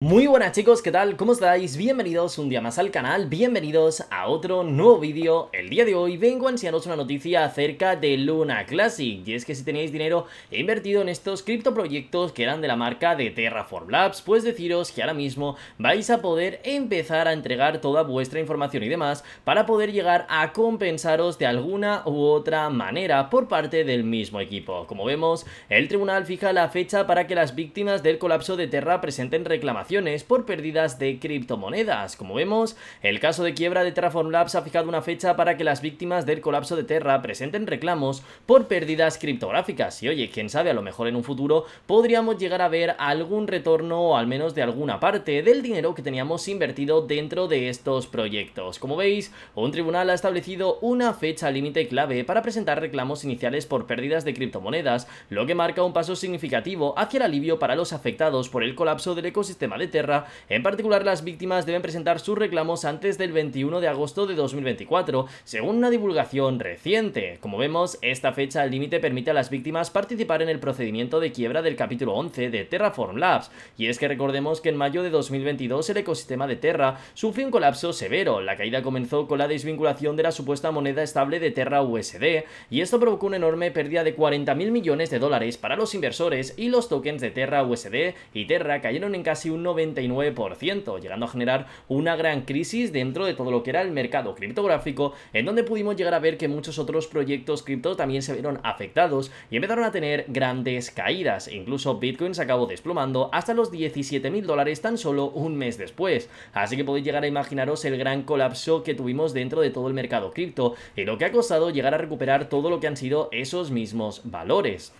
Muy buenas chicos, ¿qué tal? ¿Cómo estáis? Bienvenidos un día más al canal, bienvenidos a otro nuevo vídeo. El día de hoy vengo a enseñaros una noticia acerca de Luna Classic y es que si tenéis dinero invertido en estos criptoproyectos que eran de la marca de Terraform Labs, pues deciros que ahora mismo vais a poder empezar a entregar toda vuestra información y demás para poder llegar a compensaros de alguna u otra manera por parte del mismo equipo. Como vemos, el tribunal fija la fecha para que las víctimas del colapso de Terra presenten reclamaciones por pérdidas de criptomonedas. Como vemos, el caso de quiebra de Terraform Labs ha fijado una fecha para que las víctimas del colapso de Terra presenten reclamos por pérdidas criptográficas. Y oye, quién sabe, a lo mejor en un futuro podríamos llegar a ver algún retorno o al menos de alguna parte del dinero que teníamos invertido dentro de estos proyectos. Como veis, un tribunal ha establecido una fecha límite clave para presentar reclamos iniciales por pérdidas de criptomonedas, lo que marca un paso significativo hacia el alivio para los afectados por el colapso del ecosistema de Terra. En particular, las víctimas deben presentar sus reclamos antes del 21 de agosto de 2024, según una divulgación reciente. Como vemos, esta fecha al límite permite a las víctimas participar en el procedimiento de quiebra del capítulo 11 de Terraform Labs, y es que recordemos que en mayo de 2022 el ecosistema de Terra sufrió un colapso severo. La caída comenzó con la desvinculación de la supuesta moneda estable de Terra USD, y esto provocó una enorme pérdida de 40.000 millones de dólares para los inversores y los tokens de Terra USD y Terra cayeron en casi un 99%, llegando a generar una gran crisis dentro de todo lo que era el mercado criptográfico, en donde pudimos llegar a ver que muchos otros proyectos cripto también se vieron afectados y empezaron a tener grandes caídas. Incluso Bitcoin se acabó desplomando hasta los 17.000 dólares tan solo un mes después. Así que podéis llegar a imaginaros el gran colapso que tuvimos dentro de todo el mercado cripto y lo que ha costado llegar a recuperar todo lo que han sido esos mismos valores.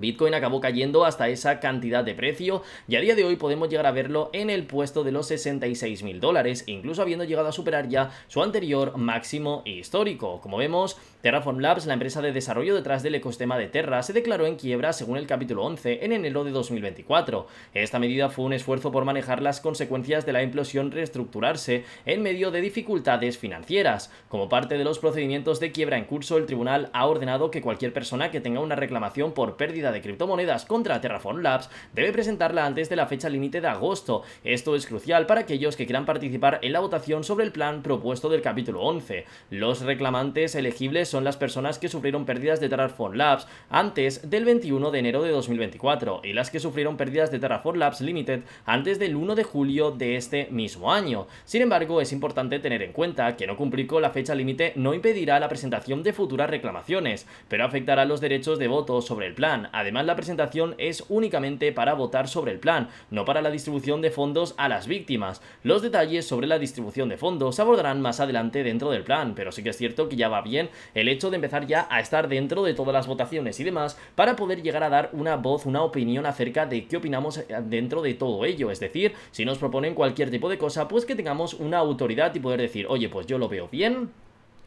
Bitcoin acabó cayendo hasta esa cantidad de precio y a día de hoy podemos llegar a verlo en el puesto de los 66 mil dólares, incluso habiendo llegado a superar ya su anterior máximo histórico. Como vemos, Terraform Labs, la empresa de desarrollo detrás del ecosistema de Terra, se declaró en quiebra según el capítulo 11 en enero de 2024. Esta medida fue un esfuerzo por manejar las consecuencias de la implosión reestructurarse en medio de dificultades financieras. Como parte de los procedimientos de quiebra en curso, el tribunal ha ordenado que cualquier persona que tenga una reclamación por pérdida de criptomonedas contra Terraform Labs debe presentarla antes de la fecha límite de agosto. Esto es crucial para aquellos que quieran participar en la votación sobre el plan propuesto del capítulo 11. Los reclamantes elegibles son las personas que sufrieron pérdidas de Terraform Labs antes del 21 de enero de 2024 y las que sufrieron pérdidas de Terraform Labs Limited antes del 1 de julio de este mismo año. Sin embargo, es importante tener en cuenta que no cumplir con la fecha límite no impedirá la presentación de futuras reclamaciones, pero afectará los derechos de voto sobre el plan, Además, la presentación es únicamente para votar sobre el plan, no para la distribución de fondos a las víctimas. Los detalles sobre la distribución de fondos se abordarán más adelante dentro del plan, pero sí que es cierto que ya va bien el hecho de empezar ya a estar dentro de todas las votaciones y demás para poder llegar a dar una voz, una opinión acerca de qué opinamos eh, dentro de todo ello. Es decir, si nos proponen cualquier tipo de cosa, pues que tengamos una autoridad y poder decir, oye, pues yo lo veo bien,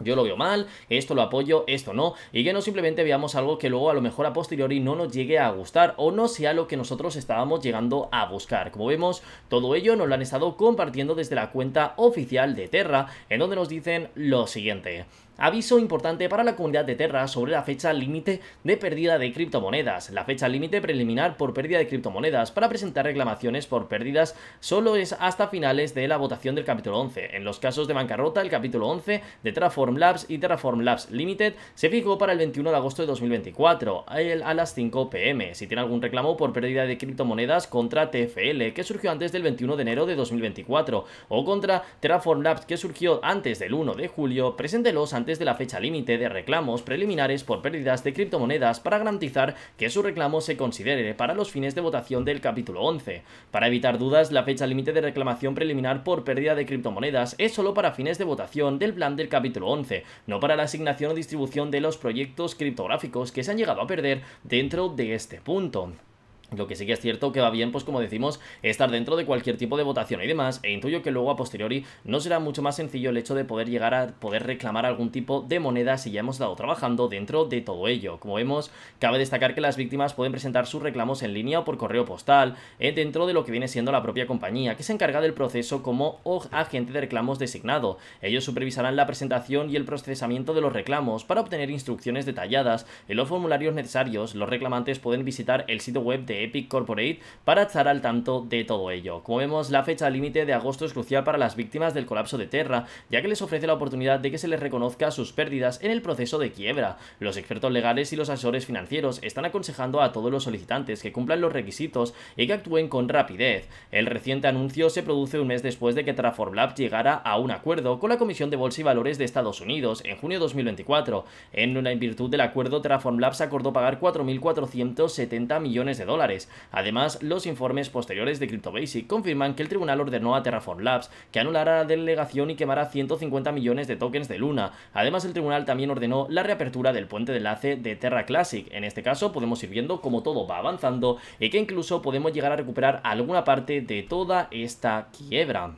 yo lo veo mal, esto lo apoyo, esto no, y que no simplemente veamos algo que luego a lo mejor a posteriori no nos llegue a gustar o no sea lo que nosotros estábamos llegando a buscar. Como vemos, todo ello nos lo han estado compartiendo desde la cuenta oficial de Terra, en donde nos dicen lo siguiente. Aviso importante para la comunidad de Terra sobre la fecha límite de pérdida de criptomonedas. La fecha límite preliminar por pérdida de criptomonedas para presentar reclamaciones por pérdidas solo es hasta finales de la votación del capítulo 11. En los casos de bancarrota, el capítulo 11 de Terraform Labs y Terraform Labs Limited se fijó para el 21 de agosto de 2024 a las 5 pm. Si tiene algún reclamo por pérdida de criptomonedas contra TFL, que surgió antes del 21 de enero de 2024, o contra Terraform Labs, que surgió antes del 1 de julio, preséntelos antes de la fecha límite de reclamos preliminares por pérdidas de criptomonedas para garantizar que su reclamo se considere para los fines de votación del capítulo 11. Para evitar dudas, la fecha límite de reclamación preliminar por pérdida de criptomonedas es solo para fines de votación del plan del capítulo 11, no para la asignación o distribución de los proyectos criptográficos que se han llegado a perder dentro de este punto. Lo que sí que es cierto que va bien, pues como decimos, estar dentro de cualquier tipo de votación y demás, e intuyo que luego a posteriori no será mucho más sencillo el hecho de poder llegar a poder reclamar algún tipo de moneda si ya hemos estado trabajando dentro de todo ello. Como vemos, cabe destacar que las víctimas pueden presentar sus reclamos en línea o por correo postal, eh, dentro de lo que viene siendo la propia compañía, que se encarga del proceso como agente de reclamos designado. Ellos supervisarán la presentación y el procesamiento de los reclamos para obtener instrucciones detalladas en los formularios necesarios. Los reclamantes pueden visitar el sitio web de Epic Corporate para estar al tanto de todo ello. Como vemos, la fecha límite de agosto es crucial para las víctimas del colapso de Terra, ya que les ofrece la oportunidad de que se les reconozca sus pérdidas en el proceso de quiebra. Los expertos legales y los asesores financieros están aconsejando a todos los solicitantes que cumplan los requisitos y que actúen con rapidez. El reciente anuncio se produce un mes después de que Terraform Labs llegara a un acuerdo con la Comisión de Bolsa y Valores de Estados Unidos en junio de 2024. En, una, virtud del acuerdo, Traform Labs acordó pagar 4.470 millones de dólares Además, los informes posteriores de CryptoBasic confirman que el tribunal ordenó a Terraform Labs que anulara la delegación y quemará 150 millones de tokens de Luna. Además, el tribunal también ordenó la reapertura del puente de enlace de Terra Classic. En este caso, podemos ir viendo cómo todo va avanzando y que incluso podemos llegar a recuperar alguna parte de toda esta quiebra.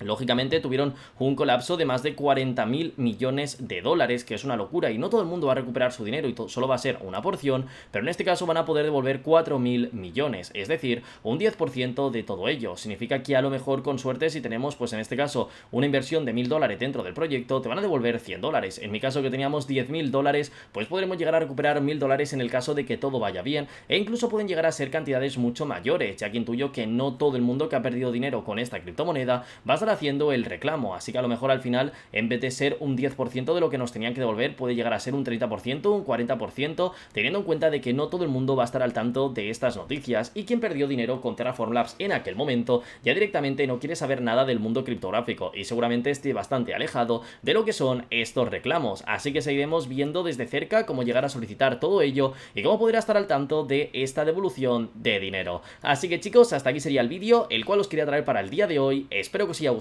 Lógicamente tuvieron un colapso de más de 40 mil millones de dólares, que es una locura, y no todo el mundo va a recuperar su dinero y solo va a ser una porción, pero en este caso van a poder devolver 4 mil millones, es decir, un 10% de todo ello. Significa que a lo mejor con suerte si tenemos, pues en este caso, una inversión de mil dólares dentro del proyecto, te van a devolver 100 dólares. En mi caso que teníamos 10 mil dólares, pues podremos llegar a recuperar mil dólares en el caso de que todo vaya bien, e incluso pueden llegar a ser cantidades mucho mayores, ya que intuyo que no todo el mundo que ha perdido dinero con esta criptomoneda va a haciendo el reclamo. Así que a lo mejor al final, en vez de ser un 10% de lo que nos tenían que devolver, puede llegar a ser un 30%, un 40%, teniendo en cuenta de que no todo el mundo va a estar al tanto de estas noticias y quien perdió dinero con Terraform Labs en aquel momento ya directamente no quiere saber nada del mundo criptográfico y seguramente esté bastante alejado de lo que son estos reclamos. Así que seguiremos viendo desde cerca cómo llegar a solicitar todo ello y cómo poder estar al tanto de esta devolución de dinero. Así que chicos, hasta aquí sería el vídeo, el cual os quería traer para el día de hoy. Espero que os haya gustado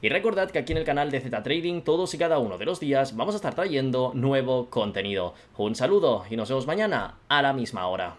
y recordad que aquí en el canal de Z Trading todos y cada uno de los días vamos a estar trayendo nuevo contenido. Un saludo y nos vemos mañana a la misma hora.